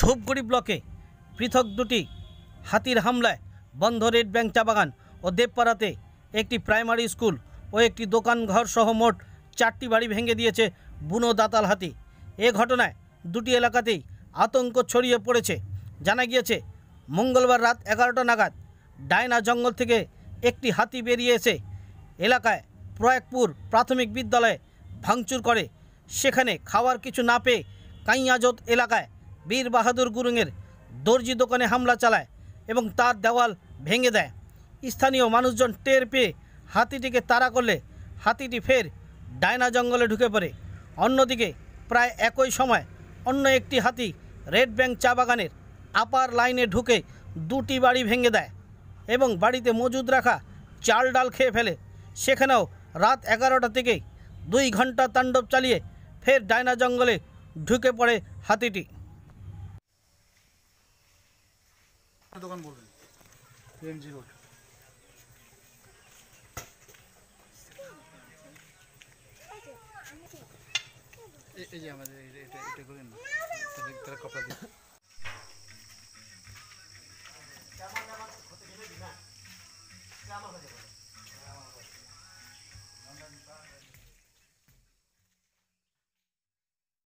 ধূপগুড়ি ব্লকে পৃথক দুটি হাতির হামলায় বন্ধ রেড ব্যাংক চা বাগান ও দেবপাড়াতে একটি প্রাইমারি স্কুল ও একটি ঘর সহ মোট চারটি বাড়ি ভেঙে দিয়েছে বুনো দাতাল হাতি এ ঘটনায় দুটি এলাকাতেই আতঙ্ক ছড়িয়ে পড়েছে জানা গিয়েছে মঙ্গলবার রাত এগারোটা নাগাদ ডায়না জঙ্গল থেকে একটি হাতি বেরিয়ে এসে এলাকায় প্রয়াগপুর প্রাথমিক বিদ্যালয়ে ভাঙচুর করে সেখানে খাওয়ার কিছু না পেয়ে কাইয়াজত এলাকায় বীর বাহাদুর গুরুংয়ের দর্জি দোকানে হামলা চালায় এবং তার দেওয়াল ভেঙে দেয় স্থানীয় মানুষজন টের পেয়ে হাতিটিকে তাড়া করলে হাতিটি ফের ডায়না জঙ্গলে ঢুকে পড়ে অন্যদিকে প্রায় একই সময় অন্য একটি হাতি রেড ব্যাংক চা বাগানের আপার লাইনে ঢুকে দুটি বাড়ি ভেঙে দেয় এবং বাড়িতে মজুদ রাখা চাল ডাল খেয়ে ফেলে সেখানেও রাত এগারোটা থেকে দুই ঘন্টা তাণ্ডব চালিয়ে ফের ডায়না জঙ্গলে ঢুকে পড়ে হাতিটি দোকান বলবেন এমজি রোড এই যে আমাদের এটা এটা করেন না তাহলে কপড়া দিন